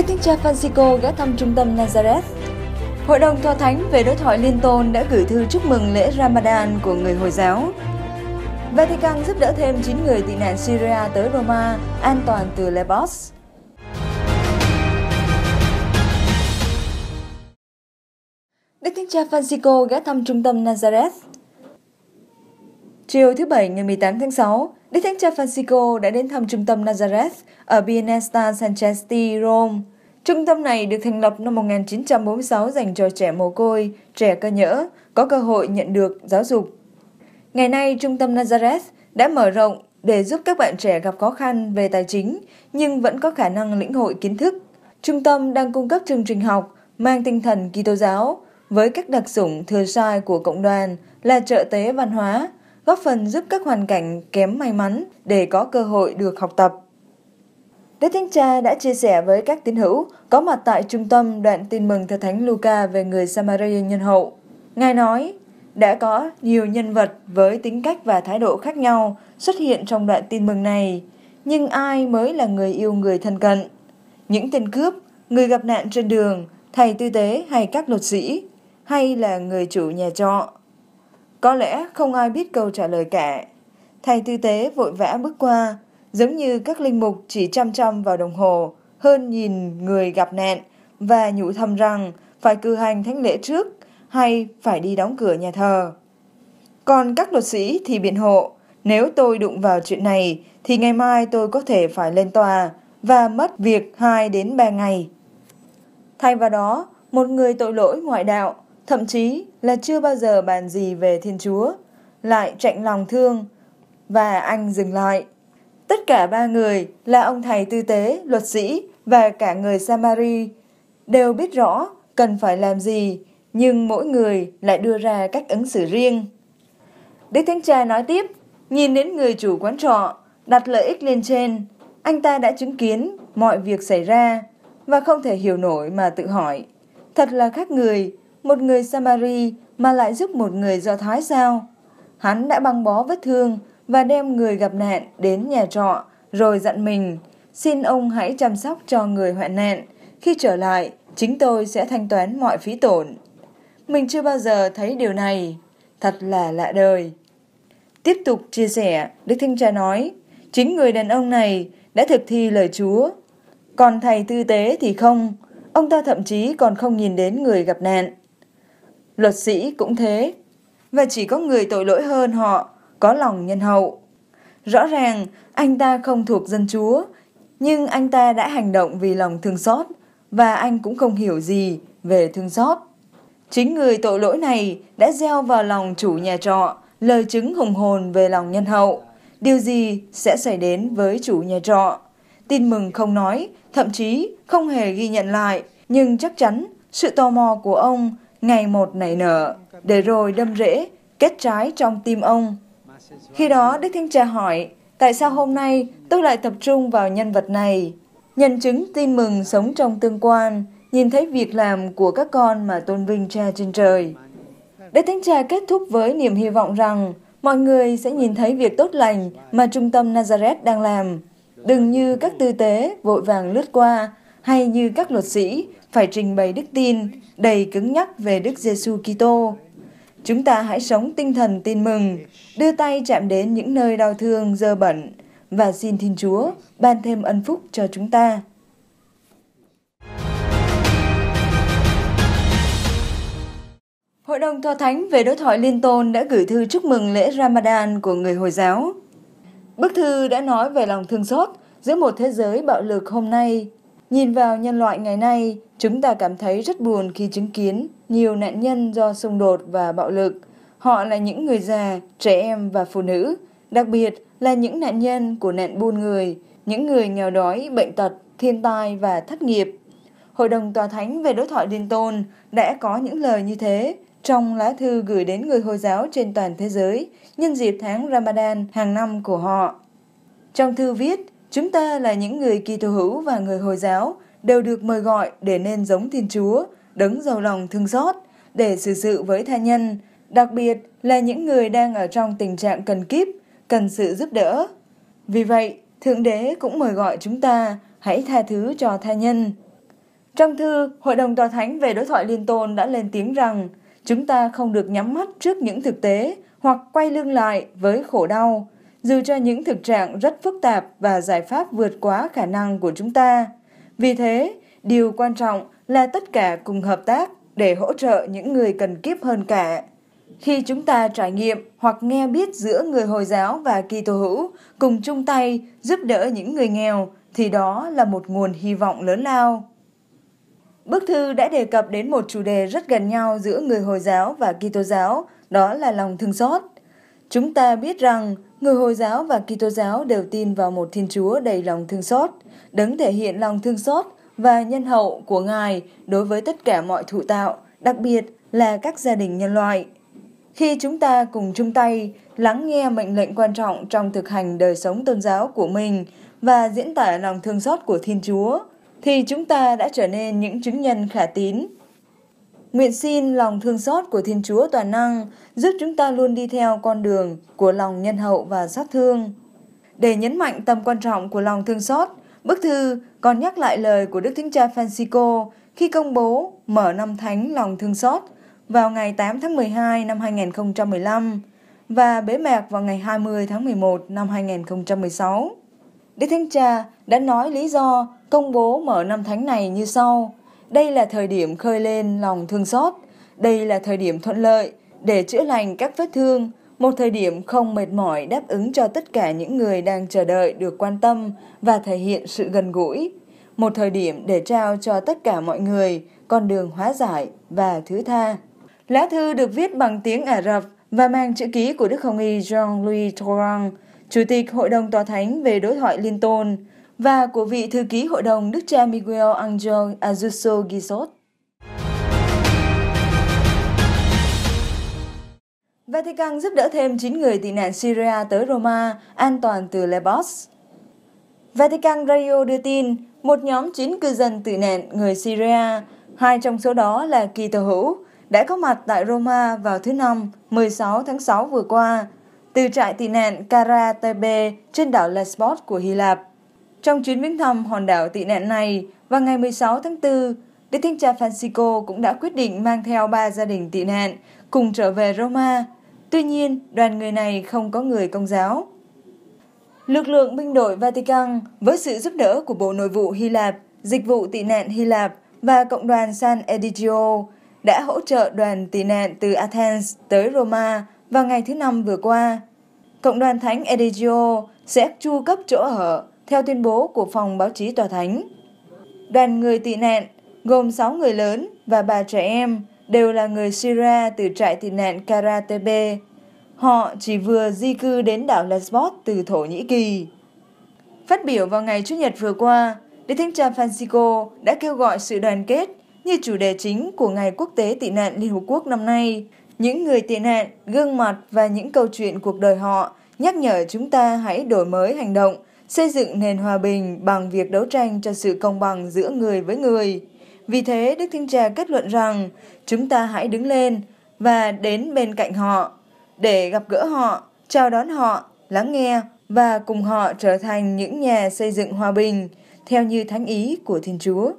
Đức Thánh Cha Francisco ghé thăm trung tâm Nazareth. Hội đồng Tòa Thánh về đối thoại Liên Tôn đã gửi thư chúc mừng lễ Ramadan của người Hồi giáo. Vatican giúp đỡ thêm 9 người tị nạn Syria tới Roma, an toàn từ Lesbos. Đức Thánh Cha Francisco ghé thăm trung tâm Nazareth. Chiều thứ Bảy ngày 18 tháng 6, Đức Thánh Cha Francisco đã đến thăm trung tâm Nazareth ở Bienesta Sancesti, Rome. Trung tâm này được thành lập năm 1946 dành cho trẻ mồ côi, trẻ cơ nhỡ, có cơ hội nhận được giáo dục. Ngày nay, Trung tâm Nazareth đã mở rộng để giúp các bạn trẻ gặp khó khăn về tài chính nhưng vẫn có khả năng lĩnh hội kiến thức. Trung tâm đang cung cấp chương trình học mang tinh thần Kitô giáo với các đặc sủng thừa sai của cộng đoàn là trợ tế văn hóa, góp phần giúp các hoàn cảnh kém may mắn để có cơ hội được học tập. Đức Thánh Cha đã chia sẻ với các tín hữu có mặt tại trung tâm đoạn tin mừng theo Thánh Luca về người Samaria nhân hậu. Ngài nói, đã có nhiều nhân vật với tính cách và thái độ khác nhau xuất hiện trong đoạn tin mừng này, nhưng ai mới là người yêu người thân cận? Những tên cướp, người gặp nạn trên đường, thầy tư tế hay các luật sĩ, hay là người chủ nhà trọ? Có lẽ không ai biết câu trả lời cả. Thầy tư tế vội vã bước qua, giống như các linh mục chỉ chăm chăm vào đồng hồ, hơn nhìn người gặp nạn và nhủ thầm rằng phải cử hành thánh lễ trước hay phải đi đóng cửa nhà thờ. Còn các luật sĩ thì biện hộ, nếu tôi đụng vào chuyện này thì ngày mai tôi có thể phải lên tòa và mất việc 2 đến 3 ngày. Thay vào đó, một người tội lỗi ngoại đạo, thậm chí là chưa bao giờ bàn gì về Thiên Chúa, lại chạy lòng thương và anh dừng lại. Tất cả ba người là ông thầy tư tế, luật sĩ và cả người Samari đều biết rõ cần phải làm gì, nhưng mỗi người lại đưa ra cách ứng xử riêng. Đức Thánh Cha nói tiếp, nhìn đến người chủ quán trọ, đặt lợi ích lên trên, anh ta đã chứng kiến mọi việc xảy ra và không thể hiểu nổi mà tự hỏi. Thật là khác người, một người Samari mà lại giúp một người Do Thái sao? Hắn đã băng bó vết thương và đem người gặp nạn đến nhà trọ rồi dặn mình xin ông hãy chăm sóc cho người hoạn nạn. Khi trở lại, chính tôi sẽ thanh toán mọi phí tổn. Mình chưa bao giờ thấy điều này. Thật là lạ đời. Tiếp tục chia sẻ, Đức Thanh cha nói, chính người đàn ông này đã thực thi lời Chúa. Còn thầy tư tế thì không, ông ta thậm chí còn không nhìn đến người gặp nạn. Luật sĩ cũng thế, và chỉ có người tội lỗi hơn họ có lòng nhân hậu. Rõ ràng, anh ta không thuộc dân chúa, nhưng anh ta đã hành động vì lòng thương xót, và anh cũng không hiểu gì về thương xót. Chính người tội lỗi này đã gieo vào lòng chủ nhà trọ lời chứng hùng hồn về lòng nhân hậu. Điều gì sẽ xảy đến với chủ nhà trọ? Tin mừng không nói, thậm chí không hề ghi nhận lại, nhưng chắc chắn sự tò mò của ông ngày một nảy nở, để rồi đâm rễ, kết trái trong tim ông. Khi đó, Đức Thánh Cha hỏi, tại sao hôm nay tôi lại tập trung vào nhân vật này? Nhân chứng tin mừng sống trong tương quan, nhìn thấy việc làm của các con mà tôn vinh cha trên trời. Đức Thánh Cha kết thúc với niềm hy vọng rằng mọi người sẽ nhìn thấy việc tốt lành mà trung tâm Nazareth đang làm. Đừng như các tư tế vội vàng lướt qua hay như các luật sĩ phải trình bày đức tin đầy cứng nhắc về Đức Giêsu Kitô. Chúng ta hãy sống tinh thần tin mừng, đưa tay chạm đến những nơi đau thương, dơ bẩn và xin Thiên Chúa ban thêm ân phúc cho chúng ta. Hội đồng Tòa Thánh về đối thoại Liên Tôn đã gửi thư chúc mừng lễ Ramadan của người Hồi giáo. Bức thư đã nói về lòng thương xót giữa một thế giới bạo lực hôm nay Nhìn vào nhân loại ngày nay, chúng ta cảm thấy rất buồn khi chứng kiến nhiều nạn nhân do xung đột và bạo lực. Họ là những người già, trẻ em và phụ nữ, đặc biệt là những nạn nhân của nạn buôn người, những người nghèo đói, bệnh tật, thiên tai và thất nghiệp. Hội đồng Tòa Thánh về đối thoại Liên Tôn đã có những lời như thế trong lá thư gửi đến người Hồi giáo trên toàn thế giới nhân dịp tháng Ramadan hàng năm của họ. Trong thư viết, Chúng ta là những người kỳ thù hữu và người Hồi giáo, đều được mời gọi để nên giống Thiên Chúa, đấng giàu lòng thương xót, để xử sự với tha nhân, đặc biệt là những người đang ở trong tình trạng cần kiếp cần sự giúp đỡ. Vì vậy, Thượng Đế cũng mời gọi chúng ta hãy tha thứ cho tha nhân. Trong thư, Hội đồng Tòa Thánh về đối thoại liên tôn đã lên tiếng rằng chúng ta không được nhắm mắt trước những thực tế hoặc quay lưng lại với khổ đau, dù cho những thực trạng rất phức tạp và giải pháp vượt quá khả năng của chúng ta. Vì thế, điều quan trọng là tất cả cùng hợp tác để hỗ trợ những người cần kiếp hơn cả. Khi chúng ta trải nghiệm hoặc nghe biết giữa người Hồi giáo và Kitô hữu cùng chung tay giúp đỡ những người nghèo thì đó là một nguồn hy vọng lớn lao. Bức thư đã đề cập đến một chủ đề rất gần nhau giữa người Hồi giáo và Kitô giáo, đó là lòng thương xót. Chúng ta biết rằng người Hồi giáo và Kitô giáo đều tin vào một Thiên Chúa đầy lòng thương xót, đấng thể hiện lòng thương xót và nhân hậu của Ngài đối với tất cả mọi thụ tạo, đặc biệt là các gia đình nhân loại. Khi chúng ta cùng chung tay lắng nghe mệnh lệnh quan trọng trong thực hành đời sống tôn giáo của mình và diễn tả lòng thương xót của Thiên Chúa, thì chúng ta đã trở nên những chứng nhân khả tín Nguyện xin lòng thương xót của Thiên Chúa Toàn Năng giúp chúng ta luôn đi theo con đường của lòng nhân hậu và xót thương. Để nhấn mạnh tầm quan trọng của lòng thương xót, bức thư còn nhắc lại lời của Đức Thánh Cha Francisco khi công bố mở năm thánh lòng thương xót vào ngày 8 tháng 12 năm 2015 và bế mạc vào ngày 20 tháng 11 năm 2016. Đức Thánh Cha đã nói lý do công bố mở năm thánh này như sau – đây là thời điểm khơi lên lòng thương xót, đây là thời điểm thuận lợi để chữa lành các vết thương, một thời điểm không mệt mỏi đáp ứng cho tất cả những người đang chờ đợi được quan tâm và thể hiện sự gần gũi, một thời điểm để trao cho tất cả mọi người con đường hóa giải và thứ tha. Lá thư được viết bằng tiếng Ả Rập và mang chữ ký của Đức Hồng Y Jean-Louis Torang, Chủ tịch Hội đồng Tòa Thánh về đối thoại Liên Tôn, và của vị thư ký hội đồng Đức cha Miguel Angel Azuso Gisot. Vatican giúp đỡ thêm 9 người tị nạn Syria tới Roma, an toàn từ Lesbos. Vatican Radio đưa tin, một nhóm 9 cư dân tị nạn người Syria, hai trong số đó là Kỳ Tờ Hữu, đã có mặt tại Roma vào thứ Năm, 16 tháng 6 vừa qua, từ trại tị nạn Karatebe trên đảo Lesbos của Hy Lạp. Trong chuyến viếng thăm hòn đảo tị nạn này, vào ngày 16 tháng 4, Đức Thánh Cha Francisco cũng đã quyết định mang theo ba gia đình tị nạn cùng trở về Roma. Tuy nhiên, đoàn người này không có người công giáo. Lực lượng binh đội Vatican với sự giúp đỡ của Bộ Nội vụ Hy Lạp, Dịch vụ tị nạn Hy Lạp và Cộng đoàn San Edigio đã hỗ trợ đoàn tị nạn từ Athens tới Roma vào ngày thứ Năm vừa qua. Cộng đoàn Thánh Edigio sẽ chu cấp chỗ ở theo tuyên bố của phòng báo chí tòa thánh. Đoàn người tị nạn gồm 6 người lớn và bà trẻ em đều là người Syria từ trại tị nạn Karatebe. Họ chỉ vừa di cư đến đảo Lesbos từ Thổ Nhĩ Kỳ. Phát biểu vào ngày Chủ nhật vừa qua, Đức Thánh Cha Francisco đã kêu gọi sự đoàn kết như chủ đề chính của Ngày Quốc tế Tị nạn Liên Hợp Quốc năm nay. Những người tị nạn, gương mặt và những câu chuyện cuộc đời họ nhắc nhở chúng ta hãy đổi mới hành động xây dựng nền hòa bình bằng việc đấu tranh cho sự công bằng giữa người với người. Vì thế, Đức Thiên Cha kết luận rằng chúng ta hãy đứng lên và đến bên cạnh họ để gặp gỡ họ, chào đón họ, lắng nghe và cùng họ trở thành những nhà xây dựng hòa bình theo như thánh ý của Thiên Chúa.